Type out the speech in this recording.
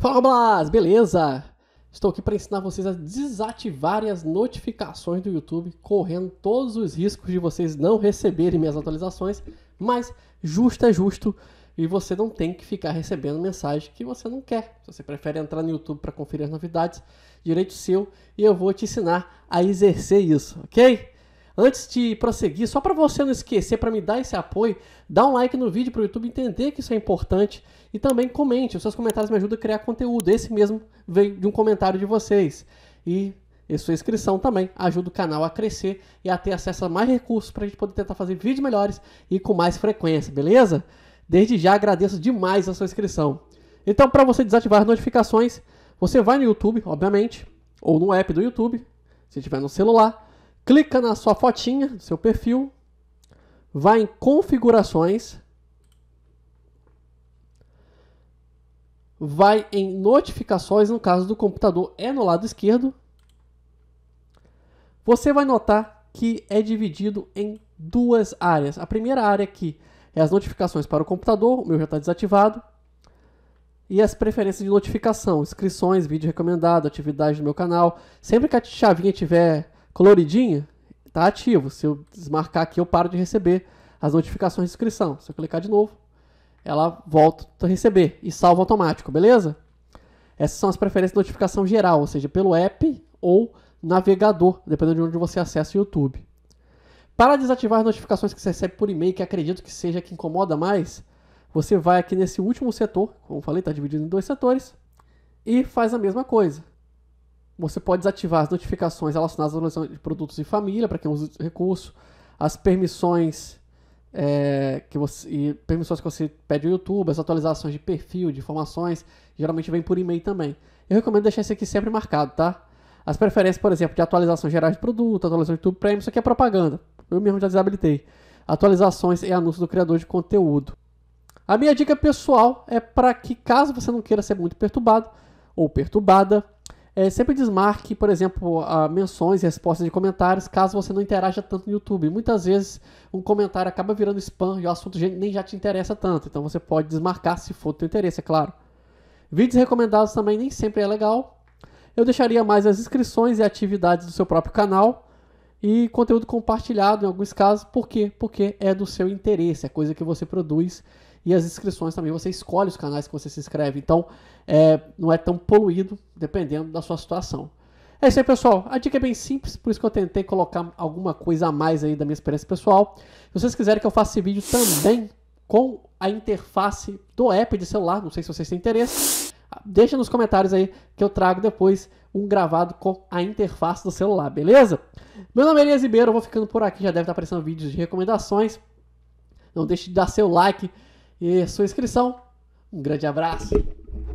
Fala Blas, beleza? Estou aqui para ensinar vocês a desativarem as notificações do YouTube, correndo todos os riscos de vocês não receberem minhas atualizações, mas justo é justo e você não tem que ficar recebendo mensagem que você não quer. Se você prefere entrar no YouTube para conferir as novidades, direito seu, e eu vou te ensinar a exercer isso, ok? Antes de prosseguir, só para você não esquecer, para me dar esse apoio, dá um like no vídeo para o YouTube entender que isso é importante e também comente. Os seus comentários me ajudam a criar conteúdo. Esse mesmo veio de um comentário de vocês. E e sua inscrição também ajuda o canal a crescer e a ter acesso a mais recursos para a gente poder tentar fazer vídeos melhores e com mais frequência, beleza? Desde já agradeço demais a sua inscrição. Então, para você desativar as notificações, você vai no YouTube, obviamente, ou no app do YouTube, se tiver no celular, clica na sua fotinha, no seu perfil, vai em configurações, vai em notificações, no caso do computador é no lado esquerdo. Você vai notar que é dividido em duas áreas. A primeira área aqui é as notificações para o computador, o meu já está desativado. E as preferências de notificação, inscrições, vídeo recomendado, atividade do meu canal. Sempre que a chavinha tiver coloridinho, está ativo. Se eu desmarcar aqui, eu paro de receber as notificações de inscrição. Se eu clicar de novo, ela volta a receber e salva automático, beleza? Essas são as preferências de notificação geral, ou seja, pelo app ou navegador, dependendo de onde você acessa o YouTube. Para desativar as notificações que você recebe por e-mail, que acredito que seja que incomoda mais, você vai aqui nesse último setor, como falei, está dividido em dois setores, e faz a mesma coisa. Você pode desativar as notificações relacionadas à doação de produtos e família, para quem usa o recurso, as permissões é, que você, permissões que você pede ao YouTube, as atualizações de perfil, de informações, geralmente vem por e-mail também. Eu recomendo deixar isso aqui sempre marcado, tá? As preferências, por exemplo, de atualizações gerais de produto, atualização de YouTube Premium, isso aqui é propaganda. Eu mesmo já desabilitei. Atualizações e anúncios do criador de conteúdo. A minha dica pessoal é para que, caso você não queira ser muito perturbado ou perturbada, é, sempre desmarque, por exemplo, menções, e respostas de comentários, caso você não interaja tanto no YouTube. Muitas vezes um comentário acaba virando spam e o assunto nem já te interessa tanto. Então você pode desmarcar se for do seu interesse, é claro. Vídeos recomendados também nem sempre é legal. Eu deixaria mais as inscrições e atividades do seu próprio canal. E conteúdo compartilhado em alguns casos, por quê? Porque é do seu interesse, é coisa que você produz e as inscrições também, você escolhe os canais que você se inscreve. Então, é, não é tão poluído, dependendo da sua situação. É isso aí, pessoal. A dica é bem simples, por isso que eu tentei colocar alguma coisa a mais aí da minha experiência pessoal. Se vocês quiserem que eu faça esse vídeo também com a interface do app de celular, não sei se vocês têm interesse, deixa nos comentários aí que eu trago depois um gravado com a interface do celular, beleza? Meu nome é Elias Ribeiro, eu vou ficando por aqui, já deve estar aparecendo vídeos de recomendações. Não deixe de dar seu like, e sua inscrição. Um grande abraço.